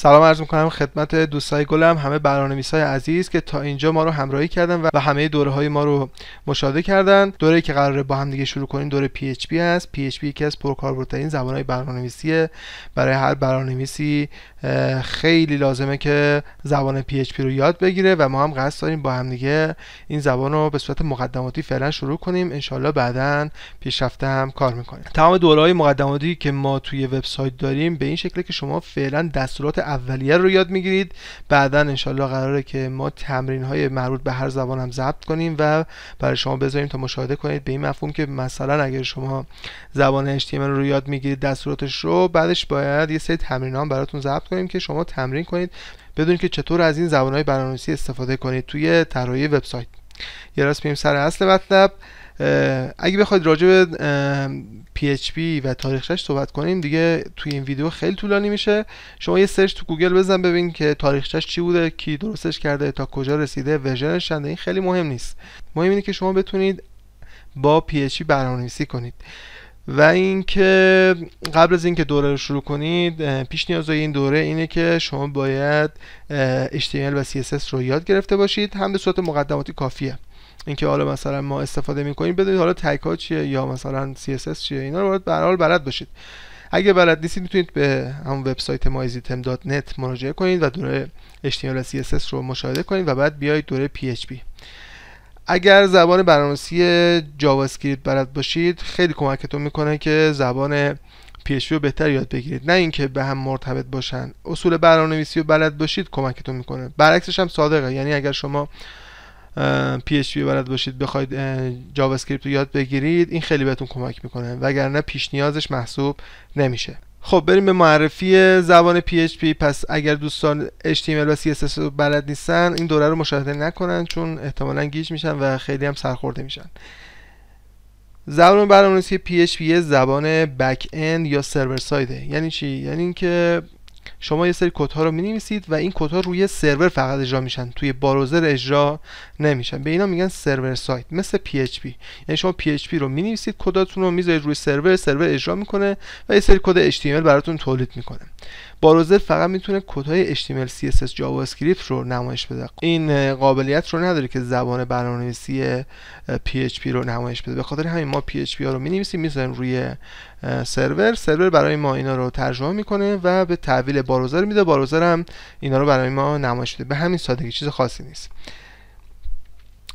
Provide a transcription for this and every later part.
سلام عرض میکنم خدمت دوستای گلم همه برنامه های عزیز که تا اینجا ما رو همراهی کردن و همه دوره های ما رو مشاهده کردن دوره که قراره با هم دیگه شروع کنیم دوره پی اچ پی است پی اچ یکی از پرکاربردترین زبان های برای هر برنامه‌نویسی خیلی لازمه که زبان پی رو یاد بگیره و ما هم قصد داریم با هم دیگه این زبان رو به صورت مقدماتی فعلا شروع کنیم انشالله بعدا پیشرفته هم کار میکنیم تمام دوره های مقدماتی که ما توی وبسایت داریم به این شکله که شما فعلا دستورات اولیه رو یاد میگیرید بعدا انشالله قراره که ما تمرین های مربوط به هر زبان هم ضبط کنیم و برای شما بذاریم تا مشاهده کنید به این مفهوم که مثلا اگر شما زبان HTML رو یاد میگیرید دستوراتش رو بعدش باید یه سری تمرین ها براتون ضبط کنیم که شما تمرین کنید بدونید که چطور از این زبان های برنامه‌نویسی استفاده کنید توی طراحی وبسایت یه راست سر اصل مطلب اگه بخواید راجع به PHP و تاریخچش صحبت کنیم دیگه توی این ویدیو خیلی طولانی میشه شما یه سرچ تو گوگل بزن ببین که تاریخچش چی بوده کی درستش کرده تا کجا رسیده ورژنش چنده این خیلی مهم نیست مهم اینه که شما بتونید با PHP برنامه‌نویسی کنید و اینکه قبل از اینکه دوره رو شروع کنید پیش نیازهای این دوره اینه که شما باید HTML و CSS رو یاد گرفته باشید هم به صورت مقدماتی کافیه اینکه حالا مثلا ما استفاده میکنیم بدونید حالا تگ ها چیه یا مثلا CSS چیه اینا رو باید به بلد باشید اگه بلد نیستید میتونید به همون وبسایت myzitem.net مراجعه کنید و دوره HTML CSS رو مشاهده کنید و بعد بیایید دوره PHP اگر زبان برنامه‌نویسی جاوا اسکریپت بلد باشید خیلی کمکتون میکنه که زبان PHP رو بهتر یاد بگیرید نه اینکه به هم مرتبط باشن اصول برنامه‌نویسی رو بلد باشید کمکتون میکنه برعکسش هم صادقه یعنی اگر شما پی اچ پی بلد باشید بخواید جاوا اسکریپت رو یاد بگیرید این خیلی بهتون کمک میکنه وگرنه پیش نیازش محسوب نمیشه خب بریم به معرفی زبان PHP پس اگر دوستان HTML و CSS اس بلد نیستن این دوره رو مشاهده نکنن چون احتمالا گیج میشن و خیلی هم سرخورده میشن زبان برنامه‌نویسی PHP زبان بک اند یا سرور سایده یعنی چی یعنی اینکه شما یه سری کد رو مینویسید و این کدها روی سرور فقط اجرا میشن توی بروزر اجرا نمیشن به اینا میگن سرور سایت مثل پی اچ پی یعنی شما پی اچ پی رو مینویسید کداتون رو میذارید روی سرور سرور اجرا میکنه و یه سری کد HTML براتون تولید میکنه باروزر فقط میتونه کدهای HTML CSS جاوا اسکریپت رو نمایش بده این قابلیت رو نداره که زبان برنامه‌نویسی PHP رو نمایش بده به خاطر همین ما PHP ها رو می‌نویسیم می‌ذاریم روی سرور سرور برای ما اینا رو ترجمه میکنه و به تحویل باروزر میده باروزر هم اینا رو برای ما نمایش میده به همین سادگی چیز خاصی نیست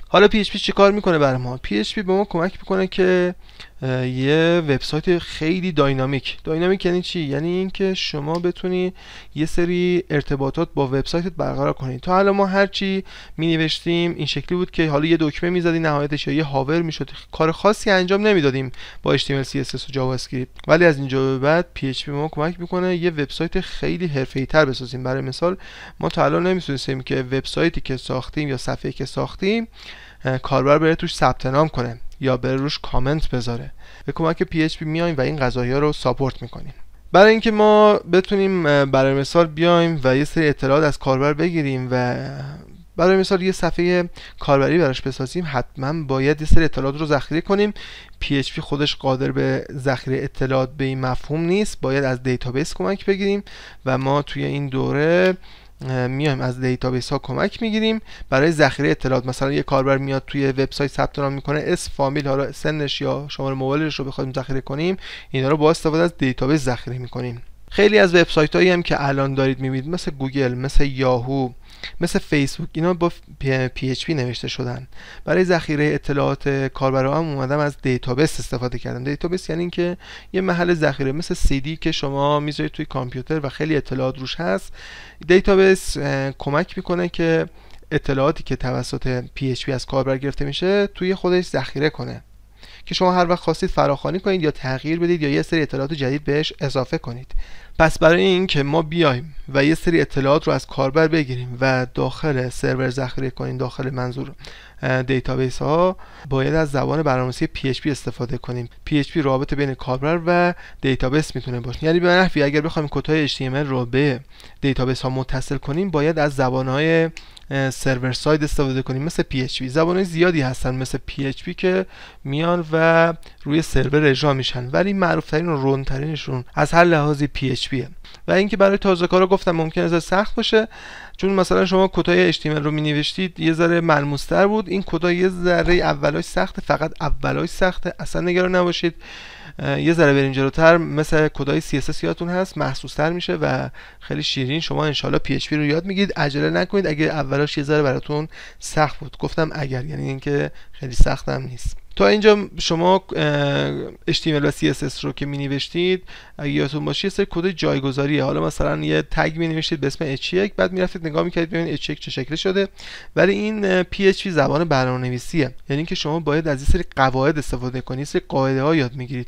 حالا PHP چیکار میکنه برای ما PHP به ما کمک میکنه که یه وبسایت خیلی داینامیک داینامیک یعنی چی یعنی اینکه شما بتونی یه سری ارتباطات با وبسایتت برقرار کنی تا حالا ما هر چی می نوشتیم این شکلی بود که حالا یه دکمه زدی نهایتش یه هاور شد کار خاصی انجام نمیدادیم با HTML CSS و جاوا ولی از اینجا به بعد PHP ما کمک میکنه یه وبسایت خیلی حرفه‌ای‌تر تر بسازیم برای مثال ما تا الان که وبسایتی که ساختیم یا صفحه که ساختیم کاربر بره توش ثبت نام کنه یا بره روش کامنت بذاره به کمک PHP میایم و این قضایی ها رو ساپورت میکنیم برای اینکه ما بتونیم برای مثال بیایم و یه سری اطلاعات از کاربر بگیریم و برای مثال یه صفحه کاربری براش بسازیم حتما باید یه سری اطلاعات رو ذخیره کنیم PHP خودش قادر به ذخیره اطلاعات به این مفهوم نیست باید از دیتابیس کمک بگیریم و ما توی این دوره میایم از دیتابیس ها کمک میگیریم برای ذخیره اطلاعات مثلا یه کاربر میاد توی وبسایت ثبت نام میکنه اسم فامیل حالا سنش یا شماره موبایلش رو بخوایم ذخیره کنیم اینا رو با استفاده از دیتابیس ذخیره میکنیم خیلی از وبسایت هایی هم که الان دارید میبینید مثل گوگل مثل یاهو مثل فیسبوک اینا با پی اچ پی نوشته شدن برای ذخیره اطلاعات کاربرا هم اومدم از دیتابیس استفاده کردم دیتابیس یعنی اینکه یه محل ذخیره مثل سی دی که شما میذارید توی کامپیوتر و خیلی اطلاعات روش هست دیتابیس کمک میکنه که اطلاعاتی که توسط اچ پی از کاربر گرفته میشه توی خودش ذخیره کنه که شما هر وقت خواستید فراخوانی کنید یا تغییر بدید یا یه سری اطلاعات جدید بهش اضافه کنید پس برای اینکه ما بیایم و یه سری اطلاعات رو از کاربر بگیریم و داخل سرور ذخیره کنیم داخل منظور دیتابیس ها باید از زبان برنامه‌نویسی PHP استفاده کنیم PHP رابطه بین کاربر و دیتابیس میتونه باشه یعنی به نحوی اگر بخوایم کدهای HTML رو به دیتابیس ها متصل کنیم باید از های سرور ساید استفاده کنیم مثل PHP زبان زیادی هستن مثل PHP که میان و روی سرور اجرا میشن ولی معروف ترین و رون ترینشون از هر لحاظی PHP و اینکه برای تازه کارا گفتم ممکنه از سخت باشه چون مثلا شما کدای HTML رو نوشتید یه ذره ملموستر بود این کدا یه ذره اولاش سخته فقط اولاش سخته اصلا نگران نباشید یه ذره برین جلوتر مثل کدای CSS یادتون هست محسوستر میشه و خیلی شیرین شما انشالله PHP رو یاد میگید عجله نکنید اگه اولاش یه ذره براتون سخت بود گفتم اگر یعنی اینکه خیلی سختم نیست تا اینجا شما HTML و CSS رو که می نوشتید اگه یادتون باشه یه سری کد جایگذاریه حالا مثلا یه تگ می نوشتید به اسم h1 بعد می نگاه می کردید ببینید h1 چه شکلی شده ولی این PHP زبان برنامه‌نویسیه یعنی اینکه شما باید از یه سری قواعد استفاده کنید سری قاعده ها یاد میگیرید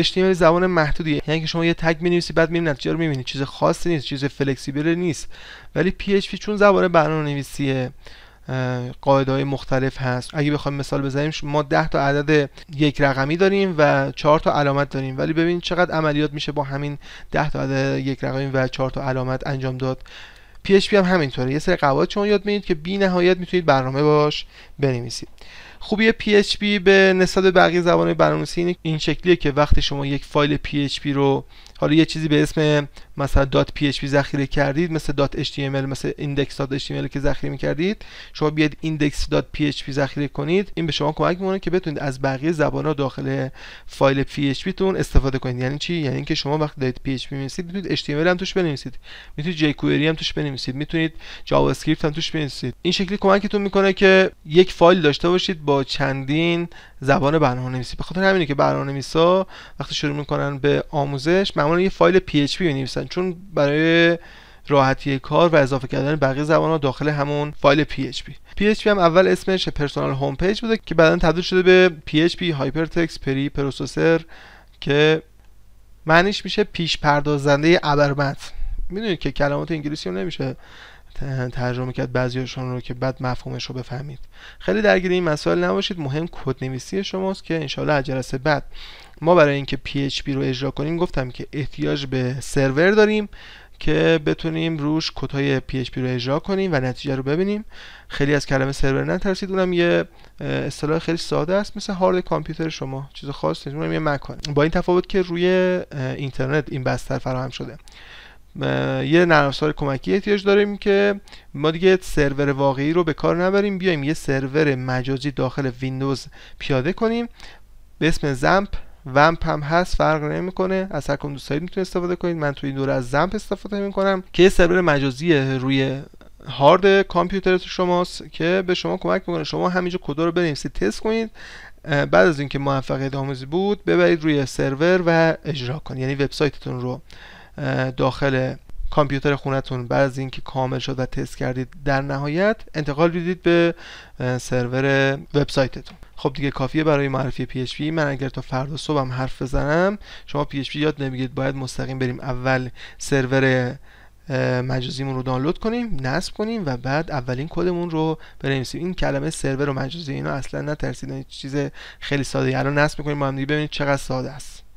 HTML زبان محدودیه یعنی که شما یه تگ نویسید بعد می‌بینید نتیجه رو بینید چیز خاصی نیست چیز فلکسیبل نیست ولی PHP چون زبان برنامه‌نویسیه قاعده های مختلف هست اگه بخوایم مثال بزنیم ما 10 تا عدد یک رقمی داریم و 4 تا علامت داریم ولی ببینید چقدر عملیات میشه با همین 10 تا عدد یک رقمی و 4 تا علامت انجام داد پی هم همینطوره یه سری قواعد شما یاد میگیرید که بی نهایت میتونید برنامه باش بنویسید خوبی پی به نسبت بقیه زبانهای برنامه‌نویسی این شکلیه که وقتی شما یک فایل پی رو حالا یه چیزی به اسم مثلا دات پی ذخیره کردید مثل دات html مثل ایندکس که ذخیره میکردید شما بیاید ایندکس دات ذخیره کنید این به شما کمک میکنه که بتونید از بقیه زبان‌ها داخل فایل php تون استفاده کنید یعنی چی یعنی اینکه شما وقتی دارید php اچ می‌نویسید میتونید html هم توش بنویسید می‌تونید جی کوئری هم توش بنویسید میتونید جاوا اسکریپت هم توش بنویسید این شکلی کمکتون میکنه که یک فایل داشته باشید با چندین زبان نویسی. به خاطر همینه که برنامه‌نویسا وقتی شروع میکنن به آموزش معمولا یه فایل پی اچ پی چون برای راحتی کار و اضافه کردن بقیه ها داخل همون فایل PHP. PHP هم اول اسمش پرسونال هوم پیج بوده که بعدا تبدیل شده به PHP هایپر پری پروسسور که معنیش میشه پیش پردازنده ابرمتن. میدونید که کلمات انگلیسی هم نمیشه ترجمه کرد بعضیاشون رو که بعد مفهومش رو بفهمید خیلی درگیر این مسائل نباشید مهم کد نویسی شماست که انشالله از جلسه بعد ما برای اینکه PHP رو اجرا کنیم گفتم که احتیاج به سرور داریم که بتونیم روش کدهای PHP رو اجرا کنیم و نتیجه رو ببینیم خیلی از کلمه سرور نترسید اونم یه اصطلاح خیلی ساده است مثل هارد کامپیوتر شما چیز خاصی نیست اونم یه مکان. با این تفاوت که روی اینترنت این بستر فراهم شده یه نرم کمکی احتیاج داریم که ما دیگه سرور واقعی رو به کار نبریم بیایم یه سرور مجازی داخل ویندوز پیاده کنیم به اسم زمپ ومپ هم هست فرق نمیکنه از هر کدوم دوست دارید میتونید استفاده کنید من تو این دوره از زمپ استفاده میکنم که یه سرور مجازی روی هارد کامپیوتر شماست که به شما کمک میکنه شما همینجا کدا رو بنویسید تست کنید بعد از اینکه موفقیت آموزی بود ببرید روی سرور و اجرا کنید یعنی وبسایتتون رو داخل کامپیوتر خونتون بعد از اینکه کامل شد و تست کردید در نهایت انتقال بدید به سرور وبسایتتون خب دیگه کافیه برای معرفی PHP من اگر تا فردا صبحم حرف بزنم شما PHP یاد نمیگیرید باید مستقیم بریم اول سرور مجازیمون رو دانلود کنیم نصب کنیم و بعد اولین کدمون رو بنویسیم این کلمه سرور و مجازی اینا اصلا نترسید یعنی چیز خیلی ساده یعنی الان نصب میکنیم با هم دیگه ببینید چقدر ساده است